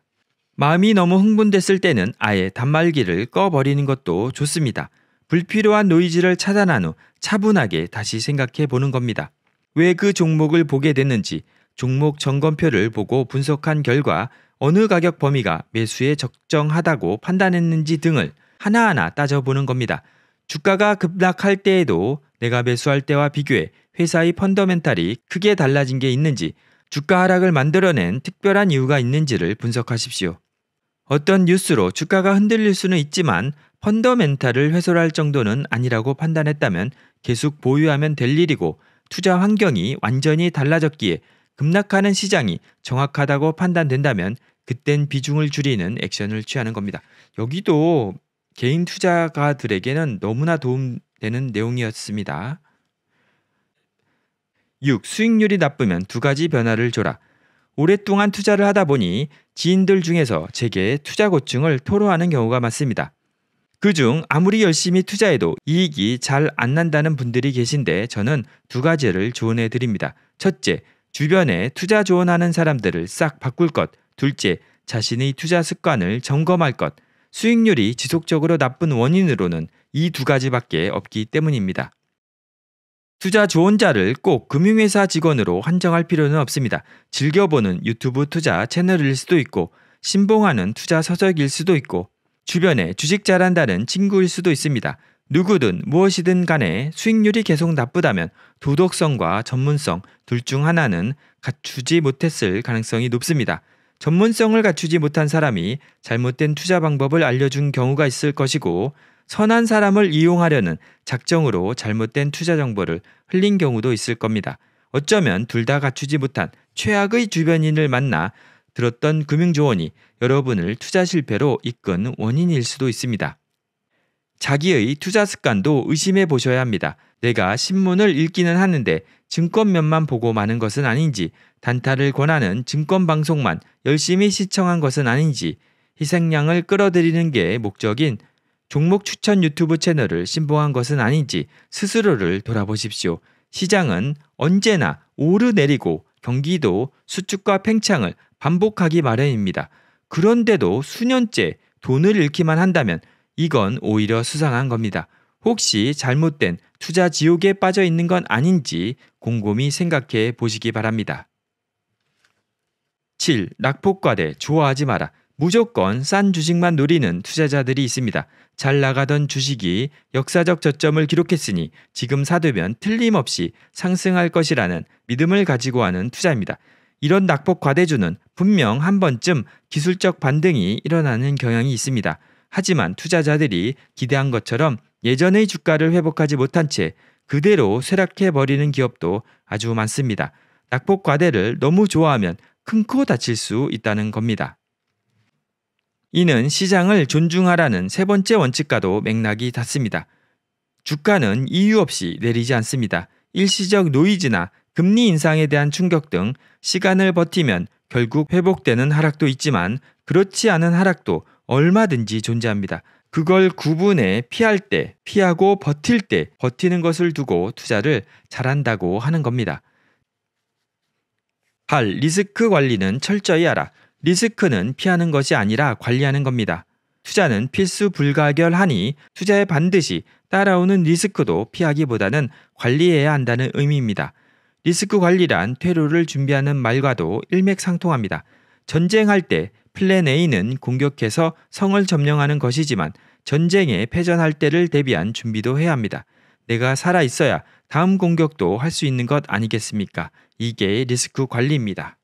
마음이 너무 흥분됐을 때는 아예 단말기를 꺼버리는 것도 좋습니다. 불필요한 노이즈를 차단한 후 차분하게 다시 생각해 보는 겁니다. 왜 그 종목을 보게 됐는지 종목 점검표를 보고 분석한 결과 어느 가격 범위가 매수에 적정하다고 판단했는지 등을 하나하나 따져보는 겁니다. 주가가 급락할 때에도 내가 매수할 때와 비교해 회사의 펀더멘탈이 크게 달라진 게 있는지 주가 하락을 만들어낸 특별한 이유가 있는지를 분석하십시오. 어떤 뉴스로 주가가 흔들릴 수는 있지만 펀더멘탈을 훼손할 정도는 아니라고 판단했다면 계속 보유하면 될 일이고 투자 환경이 완전히 달라졌기에 급락하는 시장이 정확하다고 판단된다면 그땐 비중을 줄이는 액션을 취하는 겁니다. 여기도 개인 투자가들에게는 너무나 도움되는 내용이었습니다. 6. 수익률이 나쁘면 두 가지 변화를 줘라. 오랫동안 투자를 하다 보니 지인들 중에서 제게 투자 고충을 토로하는 경우가 많습니다. 그 중 아무리 열심히 투자해도 이익이 잘 안 난다는 분들이 계신데 저는 두 가지를 조언해 드립니다. 첫째, 주변에 투자 조언하는 사람들을 싹 바꿀 것. 둘째, 자신의 투자 습관을 점검할 것. 수익률이 지속적으로 나쁜 원인으로는 이 두 가지밖에 없기 때문입니다. 투자 조언자를 꼭 금융회사 직원으로 한정할 필요는 없습니다. 즐겨보는 유튜브 투자 채널일 수도 있고, 신봉하는 투자 서적일 수도 있고, 주변에 주식 잘한다는 친구일 수도 있습니다. 누구든 무엇이든 간에 수익률이 계속 나쁘다면 도덕성과 전문성 둘 중 하나는 갖추지 못했을 가능성이 높습니다. 전문성을 갖추지 못한 사람이 잘못된 투자 방법을 알려준 경우가 있을 것이고 선한 사람을 이용하려는 작정으로 잘못된 투자 정보를 흘린 경우도 있을 겁니다. 어쩌면 둘 다 갖추지 못한 최악의 주변인을 만나 들었던 금융 조언이 여러분을 투자 실패로 이끈 원인일 수도 있습니다. 자기의 투자 습관도 의심해 보셔야 합니다. 내가 신문을 읽기는 하는데 증권면만 보고 마는 것은 아닌지, 단타를 권하는 증권방송만 열심히 시청한 것은 아닌지, 희생양을 끌어들이는 게 목적인 종목 추천 유튜브 채널을 신봉한 것은 아닌지 스스로를 돌아보십시오. 시장은 언제나 오르내리고 경기도 수축과 팽창을 반복하기 마련입니다. 그런데도 수년째 돈을 잃기만 한다면 이건 오히려 수상한 겁니다. 혹시 잘못된 투자 지옥에 빠져 있는 건 아닌지 곰곰이 생각해 보시기 바랍니다. 7. 낙폭과대 좋아하지 마라. 무조건 싼 주식만 노리는 투자자들이 있습니다. 잘 나가던 주식이 역사적 저점을 기록했으니 지금 사두면 틀림없이 상승할 것이라는 믿음을 가지고 하는 투자입니다. 이런 낙폭 과대주는 분명 한 번쯤 기술적 반등이 일어나는 경향이 있습니다. 하지만 투자자들이 기대한 것처럼 예전의 주가를 회복하지 못한 채 그대로 쇠락해 버리는 기업도 아주 많습니다. 낙폭 과대를 너무 좋아하면 큰 코 다칠 수 있다는 겁니다. 이는 시장을 존중하라는 세 번째 원칙과도 맥락이 닿습니다. 주가는 이유 없이 내리지 않습니다. 일시적 노이즈나 금리 인상에 대한 충격 등 시간을 버티면 결국 회복되는 하락도 있지만 그렇지 않은 하락도 얼마든지 존재합니다. 그걸 구분해 피할 때, 피하고 버틸 때, 버티는 것을 두고 투자를 잘한다고 하는 겁니다. 8. 리스크 관리는 철저히 알아. 리스크는 피하는 것이 아니라 관리하는 겁니다. 투자는 필수 불가결하니 투자에 반드시 따라오는 리스크도 피하기보다는 관리해야 한다는 의미입니다. 리스크 관리란 퇴로를 준비하는 말과도 일맥상통합니다. 전쟁할 때 플랜 A는 공격해서 성을 점령하는 것이지만 전쟁에 패전할 때를 대비한 준비도 해야 합니다. 내가 살아 있어야 다음 공격도 할 수 있는 것 아니겠습니까? 이게 리스크 관리입니다.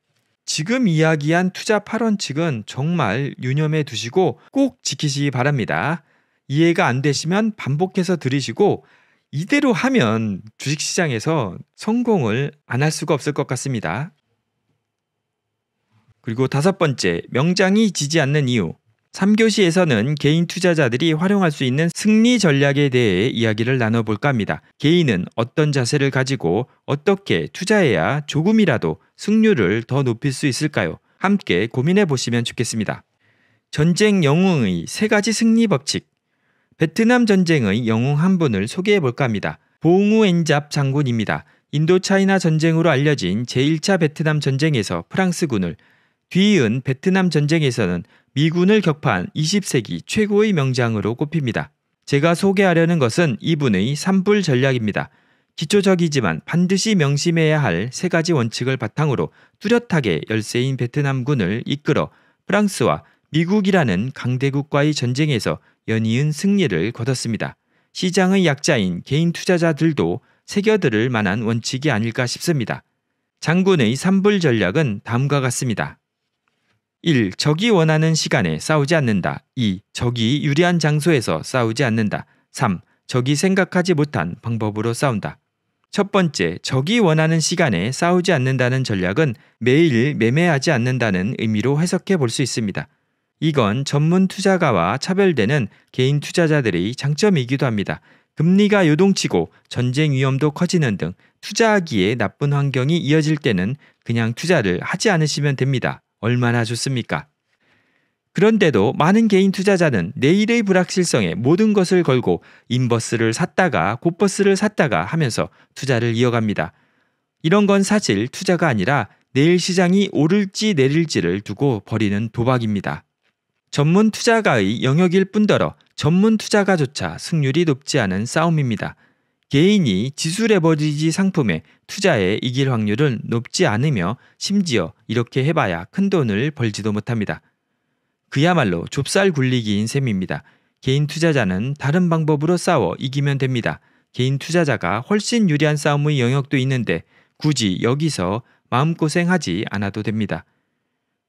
지금 이야기한 투자 8원 칙은 정말 유념해 두시고 꼭 지키시기 바랍니다. 이해가 안 되시면 반복해서 들으시고 이대로 하면 주식시장에서 성공을 안 할 수가 없을 것 같습니다. 그리고 다섯 번째, 명장이 지지 않는 이유. 3교시에서는 개인 투자자들이 활용할 수 있는 승리 전략에 대해 이야기를 나눠볼까 합니다. 개인은 어떤 자세를 가지고 어떻게 투자해야 조금이라도 승률을 더 높일 수 있을까요? 함께 고민해 보시면 좋겠습니다. 전쟁 영웅의 세 가지 승리 법칙. 베트남 전쟁의 영웅 한 분을 소개해 볼까 합니다. 보우 엔잡 장군입니다. 인도차이나 전쟁으로 알려진 제1차 베트남 전쟁에서 프랑스군을 뒤이은 베트남 전쟁에서는 미군을 격파한 20세기 최고의 명장으로 꼽힙니다. 제가 소개하려는 것은 이분의 산불 전략입니다. 기초적이지만 반드시 명심해야 할 세 가지 원칙을 바탕으로 뚜렷하게 열세인 베트남군을 이끌어 프랑스와 미국이라는 강대국과의 전쟁에서 연이은 승리를 거뒀습니다. 시장의 약자인 개인 투자자들도 새겨들을 만한 원칙이 아닐까 싶습니다. 장군의 산불 전략은 다음과 같습니다. 1. 적이 원하는 시간에 싸우지 않는다. 2. 적이 유리한 장소에서 싸우지 않는다. 3. 적이 생각하지 못한 방법으로 싸운다. 첫 번째, 적이 원하는 시간에 싸우지 않는다는 전략은 매일 매매하지 않는다는 의미로 해석해 볼 수 있습니다. 이건 전문 투자가와 차별되는 개인 투자자들의 장점이기도 합니다. 금리가 요동치고 전쟁 위험도 커지는 등 투자하기에 나쁜 환경이 이어질 때는 그냥 투자를 하지 않으시면 됩니다. 얼마나 좋습니까? 그런데도 많은 개인 투자자는 내일의 불확실성에 모든 것을 걸고 인버스를 샀다가 곧버스를 샀다가 하면서 투자를 이어갑니다. 이런 건 사실 투자가 아니라 내일 시장이 오를지 내릴지를 두고 버리는 도박입니다. 전문 투자가의 영역일 뿐더러 전문 투자가조차 승률이 높지 않은 싸움입니다. 개인이 지수 레버리지 상품에 투자에 이길 확률은 높지 않으며 심지어 이렇게 해봐야 큰 돈을 벌지도 못합니다. 그야말로 좁쌀 굴리기인 셈입니다. 개인 투자자는 다른 방법으로 싸워 이기면 됩니다. 개인 투자자가 훨씬 유리한 싸움의 영역도 있는데 굳이 여기서 마음고생하지 않아도 됩니다.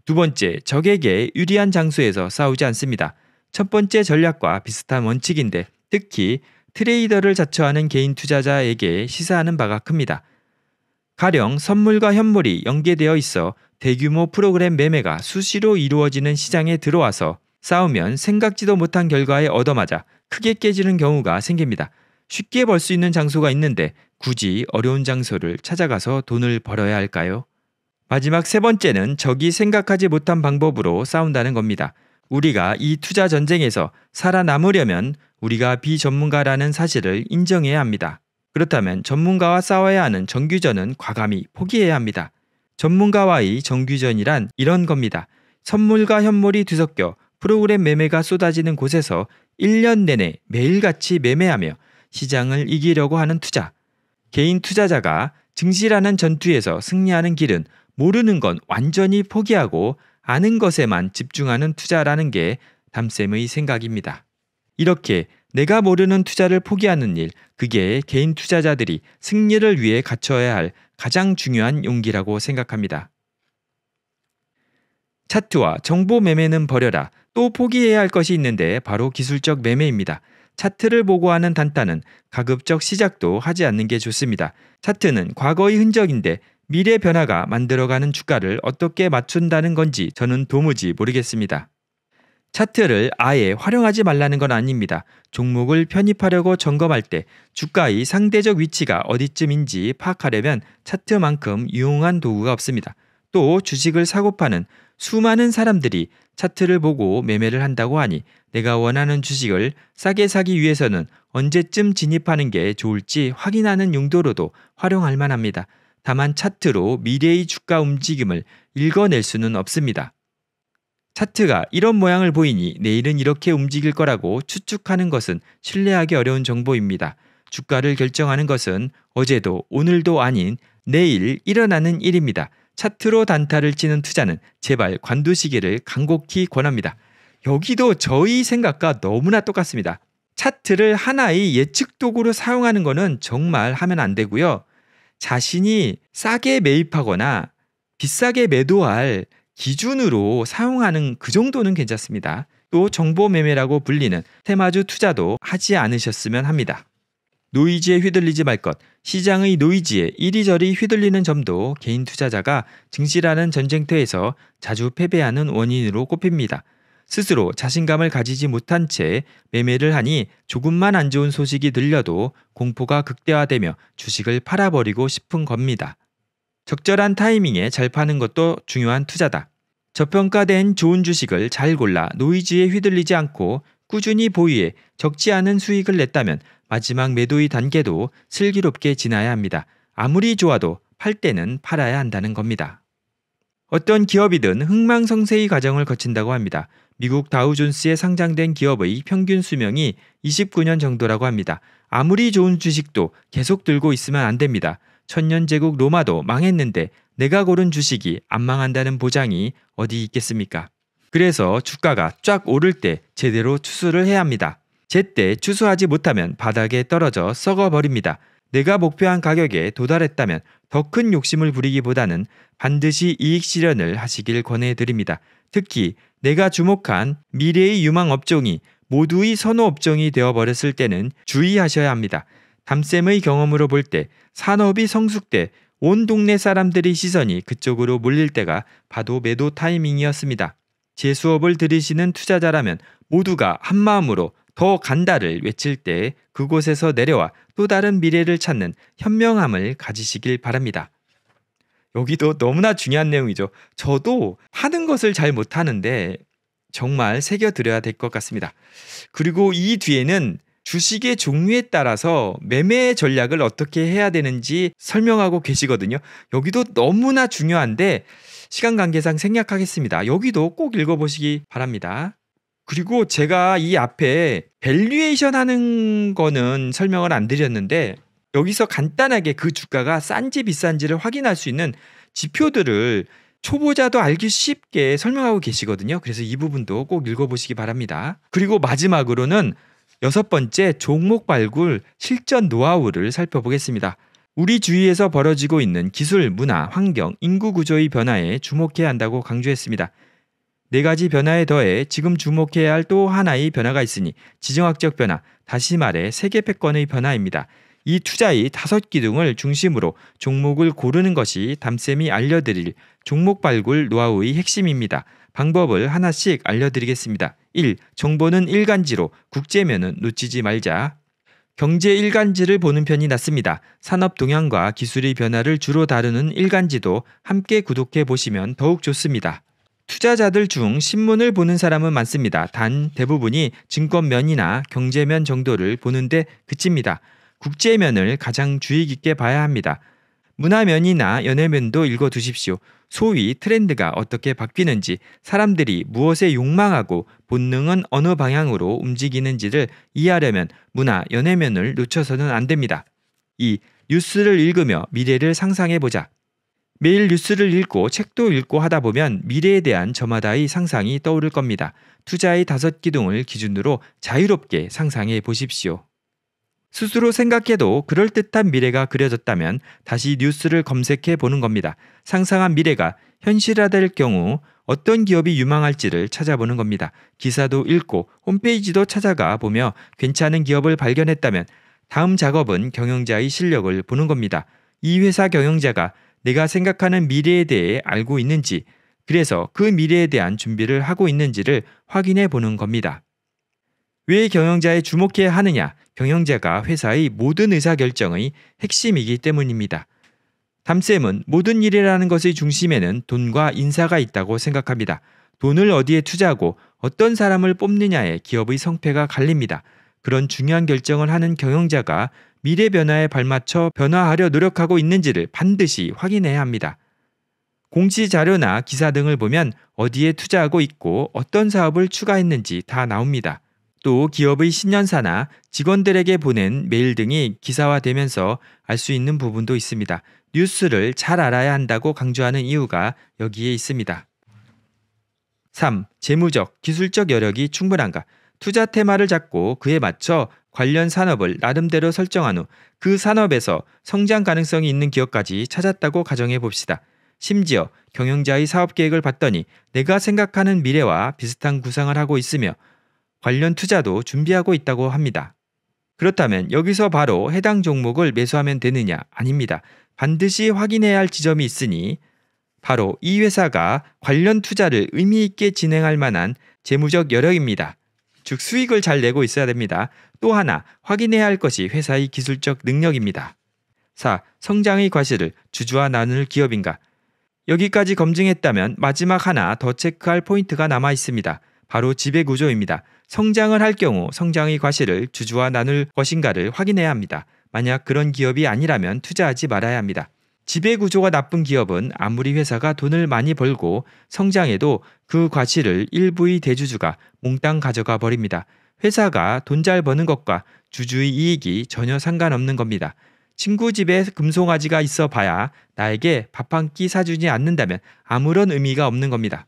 두 번째, 적에게 유리한 장소에서 싸우지 않습니다. 첫 번째 전략과 비슷한 원칙인데 특히 트레이더를 자처하는 개인 투자자에게 시사하는 바가 큽니다. 가령 선물과 현물이 연계되어 있어 대규모 프로그램 매매가 수시로 이루어지는 시장에 들어와서 싸우면 생각지도 못한 결과에 얻어맞아 크게 깨지는 경우가 생깁니다. 쉽게 벌 수 있는 장소가 있는데 굳이 어려운 장소를 찾아가서 돈을 벌어야 할까요? 마지막 세 번째는 적이 생각하지 못한 방법으로 싸운다는 겁니다. 우리가 이 투자 전쟁에서 살아남으려면 우리가 비전문가라는 사실을 인정해야 합니다. 그렇다면 전문가와 싸워야 하는 정규전은 과감히 포기해야 합니다. 전문가와의 정규전이란 이런 겁니다. 선물과 현물이 뒤섞여 프로그램 매매가 쏟아지는 곳에서 1년 내내 매일같이 매매하며 시장을 이기려고 하는 투자. 개인 투자자가 증시라는 전투에서 승리하는 길은 모르는 건 완전히 포기하고 아는 것에만 집중하는 투자라는 게 담쌤의 생각입니다. 이렇게 내가 모르는 투자를 포기하는 일, 그게 개인 투자자들이 승리를 위해 갖춰야 할 가장 중요한 용기라고 생각합니다. 차트와 정보 매매는 버려라. 또 포기해야 할 것이 있는데 바로 기술적 매매입니다. 차트를 보고 하는 단타는 가급적 시작도 하지 않는 게 좋습니다. 차트는 과거의 흔적인데 미래 변화가 만들어가는 주가를 어떻게 맞춘다는 건지 저는 도무지 모르겠습니다. 차트를 아예 활용하지 말라는 건 아닙니다. 종목을 편입하려고 점검할 때 주가의 상대적 위치가 어디쯤인지 파악하려면 차트만큼 유용한 도구가 없습니다. 또 주식을 사고 파는 수많은 사람들이 차트를 보고 매매를 한다고 하니 내가 원하는 주식을 싸게 사기 위해서는 언제쯤 진입하는 게 좋을지 확인하는 용도로도 활용할 만합니다. 다만 차트로 미래의 주가 움직임을 읽어낼 수는 없습니다. 차트가 이런 모양을 보이니 내일은 이렇게 움직일 거라고 추측하는 것은 신뢰하기 어려운 정보입니다. 주가를 결정하는 것은 어제도 오늘도 아닌 내일 일어나는 일입니다. 차트로 단타를 치는 투자는 제발 관두시기를 간곡히 권합니다. 여기도 저희 생각과 너무나 똑같습니다. 차트를 하나의 예측 도구로 사용하는 것은 정말 하면 안 되고요. 자신이 싸게 매입하거나 비싸게 매도할 기준으로 사용하는 그 정도는 괜찮습니다. 또 정보 매매라고 불리는 테마주 투자도 하지 않으셨으면 합니다. 노이즈에 휘둘리지 말 것, 시장의 노이즈에 이리저리 휘둘리는 점도 개인 투자자가 증시라는 전쟁터에서 자주 패배하는 원인으로 꼽힙니다. 스스로 자신감을 가지지 못한 채 매매를 하니 조금만 안 좋은 소식이 들려도 공포가 극대화되며 주식을 팔아버리고 싶은 겁니다. 적절한 타이밍에 잘 파는 것도 중요한 투자다. 저평가된 좋은 주식을 잘 골라 노이즈에 휘둘리지 않고 꾸준히 보유해 적지 않은 수익을 냈다면 마지막 매도의 단계도 슬기롭게 지나야 합니다. 아무리 좋아도 팔 때는 팔아야 한다는 겁니다. 어떤 기업이든 흥망성세의 과정을 거친다고 합니다. 미국 다우존스에 상장된 기업의 평균 수명이 29년 정도라고 합니다. 아무리 좋은 주식도 계속 들고 있으면 안 됩니다. 천년제국 로마도 망했는데 내가 고른 주식이 안 망한다는 보장이 어디 있겠습니까? 그래서 주가가 쫙 오를 때 제대로 추수를 해야 합니다. 제때 추수하지 못하면 바닥에 떨어져 썩어버립니다. 내가 목표한 가격에 도달했다면 더 큰 욕심을 부리기보다는 반드시 이익 실현을 하시길 권해드립니다. 특히 내가 주목한 미래의 유망 업종이 모두의 선호 업종이 되어버렸을 때는 주의하셔야 합니다. 담쌤의 경험으로 볼 때 산업이 성숙돼 온 동네 사람들의 시선이 그쪽으로 몰릴 때가 바도 매도 타이밍이었습니다. 제 수업을 들으시는 투자자라면 모두가 한마음으로 더 간다를 외칠 때 그곳에서 내려와 또 다른 미래를 찾는 현명함을 가지시길 바랍니다. 여기도 너무나 중요한 내용이죠. 저도 하는 것을 잘 못하는데 정말 새겨드려야 될 것 같습니다. 그리고 이 뒤에는 주식의 종류에 따라서 매매 전략을 어떻게 해야 되는지 설명하고 계시거든요. 여기도 너무나 중요한데 시간 관계상 생략하겠습니다. 여기도 꼭 읽어보시기 바랍니다. 그리고 제가 이 앞에 밸류에이션 하는 거는 설명을 안 드렸는데 여기서 간단하게 그 주가가 싼지 비싼지를 확인할 수 있는 지표들을 초보자도 알기 쉽게 설명하고 계시거든요. 그래서 이 부분도 꼭 읽어보시기 바랍니다. 그리고 마지막으로는 여섯 번째 종목 발굴 실전 노하우를 살펴보겠습니다. 우리 주위에서 벌어지고 있는 기술, 문화, 환경, 인구 구조의 변화에 주목해야 한다고 강조했습니다. 네 가지 변화에 더해 지금 주목해야 할 또 하나의 변화가 있으니 지정학적 변화, 다시 말해 세계 패권의 변화입니다. 이 투자의 다섯 기둥을 중심으로 종목을 고르는 것이 담쌤이 알려드릴 종목 발굴 노하우의 핵심입니다. 방법을 하나씩 알려드리겠습니다. 1. 정보는 일간지로 국제면은 놓치지 말자. 경제 일간지를 보는 편이 낫습니다. 산업 동향과 기술의 변화를 주로 다루는 일간지도 함께 구독해 보시면 더욱 좋습니다. 투자자들 중 신문을 보는 사람은 많습니다. 단 대부분이 증권면이나 경제면 정도를 보는데 그칩니다. 국제면을 가장 주의 깊게 봐야 합니다. 문화면이나 연예면도 읽어두십시오. 소위 트렌드가 어떻게 바뀌는지, 사람들이 무엇에 욕망하고 본능은 어느 방향으로 움직이는지를 이해하려면 문화, 연애면을 놓쳐서는 안 됩니다. 2. 뉴스를 읽으며 미래를 상상해 보자. 매일 뉴스를 읽고 책도 읽고 하다 보면 미래에 대한 저마다의 상상이 떠오를 겁니다. 투자의 다섯 기둥을 기준으로 자유롭게 상상해 보십시오. 스스로 생각해도 그럴듯한 미래가 그려졌다면 다시 뉴스를 검색해 보는 겁니다. 상상한 미래가 현실화될 경우 어떤 기업이 유망할지를 찾아보는 겁니다. 기사도 읽고 홈페이지도 찾아가 보며 괜찮은 기업을 발견했다면 다음 작업은 경영자의 실력을 보는 겁니다. 이 회사 경영자가 내가 생각하는 미래에 대해 알고 있는지, 그래서 그 미래에 대한 준비를 하고 있는지를 확인해 보는 겁니다. 왜 경영자에 주목해야 하느냐? 경영자가 회사의 모든 의사결정의 핵심이기 때문입니다. 담쌤은 모든 일이라는 것의 중심에는 돈과 인사가 있다고 생각합니다. 돈을 어디에 투자하고 어떤 사람을 뽑느냐에 기업의 성패가 갈립니다. 그런 중요한 결정을 하는 경영자가 미래 변화에 발맞춰 변화하려 노력하고 있는지를 반드시 확인해야 합니다. 공시 자료나 기사 등을 보면 어디에 투자하고 있고 어떤 사업을 추가했는지 다 나옵니다. 또 기업의 신년사나 직원들에게 보낸 메일 등이 기사화되면서 알 수 있는 부분도 있습니다. 뉴스를 잘 알아야 한다고 강조하는 이유가 여기에 있습니다. 3. 재무적, 기술적 여력이 충분한가? 투자 테마를 잡고 그에 맞춰 관련 산업을 나름대로 설정한 후 그 산업에서 성장 가능성이 있는 기업까지 찾았다고 가정해 봅시다. 심지어 경영자의 사업 계획을 봤더니 내가 생각하는 미래와 비슷한 구상을 하고 있으며 관련 투자도 준비하고 있다고 합니다. 그렇다면 여기서 바로 해당 종목을 매수하면 되느냐? 아닙니다. 반드시 확인해야 할 지점이 있으니 바로 이 회사가 관련 투자를 의미 있게 진행할 만한 재무적 여력입니다. 즉 수익을 잘 내고 있어야 됩니다. 또 하나 확인해야 할 것이 회사의 기술적 능력입니다. 4. 성장의 과실을 주주와 나눌 기업인가? 여기까지 검증했다면 마지막 하나 더 체크할 포인트가 남아 있습니다. 바로 지배 구조입니다. 성장을 할 경우 성장의 과실을 주주와 나눌 것인가를 확인해야 합니다. 만약 그런 기업이 아니라면 투자하지 말아야 합니다. 지배 구조가 나쁜 기업은 아무리 회사가 돈을 많이 벌고 성장해도 그 과실을 일부의 대주주가 몽땅 가져가 버립니다. 회사가 돈 잘 버는 것과 주주의 이익이 전혀 상관없는 겁니다. 친구 집에 금송아지가 있어 봐야 나에게 밥 한 끼 사주지 않는다면 아무런 의미가 없는 겁니다.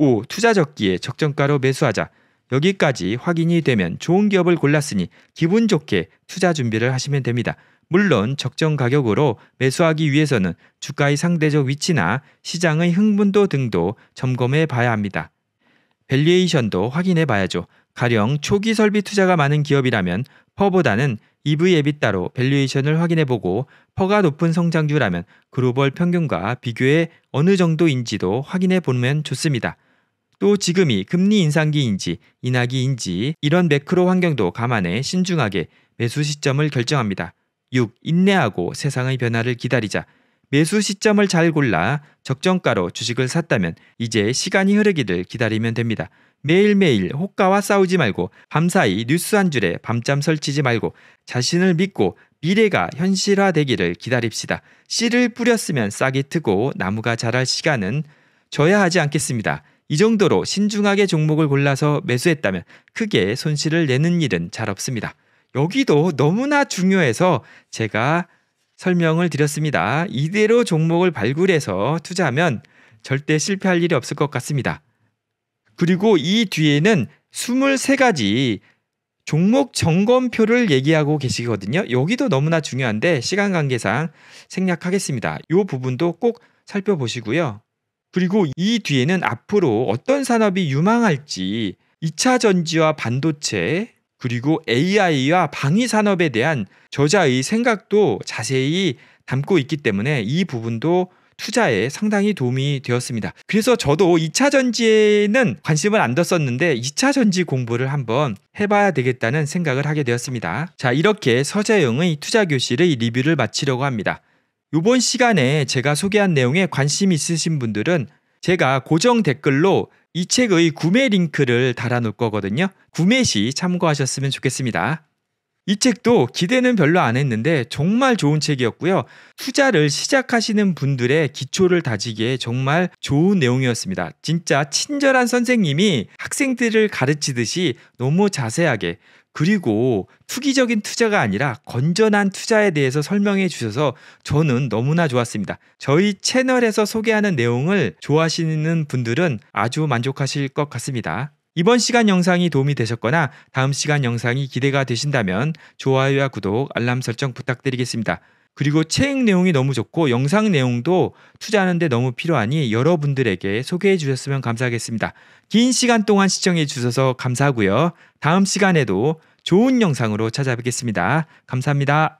5. 투자 적기에 적정가로 매수하자. 여기까지 확인이 되면 좋은 기업을 골랐으니 기분 좋게 투자 준비를 하시면 됩니다. 물론 적정 가격으로 매수하기 위해서는 주가의 상대적 위치나 시장의 흥분도 등도 점검해 봐야 합니다. 밸리에이션도 확인해 봐야죠. 가령 초기 설비 투자가 많은 기업이라면 퍼보다는 EV 에비따로 밸류에이션을 확인해 보고 퍼가 높은 성장주라면 글로벌 평균과 비교해 어느 정도인지도 확인해 보면 좋습니다. 또 지금이 금리 인상기인지 인하기인지 이런 매크로 환경도 감안해 신중하게 매수 시점을 결정합니다. 6. 인내하고 세상의 변화를 기다리자. 매수 시점을 잘 골라 적정가로 주식을 샀다면 이제 시간이 흐르기를 기다리면 됩니다. 매일매일 호가와 싸우지 말고 밤사이 뉴스 한 줄에 밤잠 설치지 말고 자신을 믿고 미래가 현실화되기를 기다립시다. 씨를 뿌렸으면 싹이 트고 나무가 자랄 시간은 줘야 하지 않겠습니다. 이 정도로 신중하게 종목을 골라서 매수했다면 크게 손실을 내는 일은 잘 없습니다. 여기도 너무나 중요해서 제가 설명을 드렸습니다. 이대로 종목을 발굴해서 투자하면 절대 실패할 일이 없을 것 같습니다. 그리고 이 뒤에는 23가지 종목 점검표를 얘기하고 계시거든요. 여기도 너무나 중요한데 시간 관계상 생략하겠습니다. 이 부분도 꼭 살펴보시고요. 그리고 이 뒤에는 앞으로 어떤 산업이 유망할지 2차 전지와 반도체 그리고 AI와 방위 산업에 대한 저자의 생각도 자세히 담고 있기 때문에 이 부분도 투자에 상당히 도움이 되었습니다. 그래서 저도 2차 전지에는 관심을 안 뒀었는데 2차 전지 공부를 한번 해봐야 되겠다는 생각을 하게 되었습니다. 자, 이렇게 서재영의 투자교실의 리뷰를 마치려고 합니다. 이번 시간에 제가 소개한 내용에 관심 있으신 분들은 제가 고정 댓글로 이 책의 구매 링크를 달아놓을 거거든요. 구매 시 참고하셨으면 좋겠습니다. 이 책도 기대는 별로 안 했는데 정말 좋은 책이었고요. 투자를 시작하시는 분들의 기초를 다지기에 정말 좋은 내용이었습니다. 진짜 친절한 선생님이 학생들을 가르치듯이 너무 자세하게 그리고 투기적인 투자가 아니라 건전한 투자에 대해서 설명해 주셔서 저는 너무나 좋았습니다. 저희 채널에서 소개하는 내용을 좋아하시는 분들은 아주 만족하실 것 같습니다. 이번 시간 영상이 도움이 되셨거나 다음 시간 영상이 기대가 되신다면 좋아요와 구독, 알람 설정 부탁드리겠습니다. 그리고 책 내용이 너무 좋고 영상 내용도 투자하는데 너무 필요하니 여러분들에게 소개해 주셨으면 감사하겠습니다. 긴 시간 동안 시청해 주셔서 감사하고요. 다음 시간에도 좋은 영상으로 찾아뵙겠습니다. 감사합니다.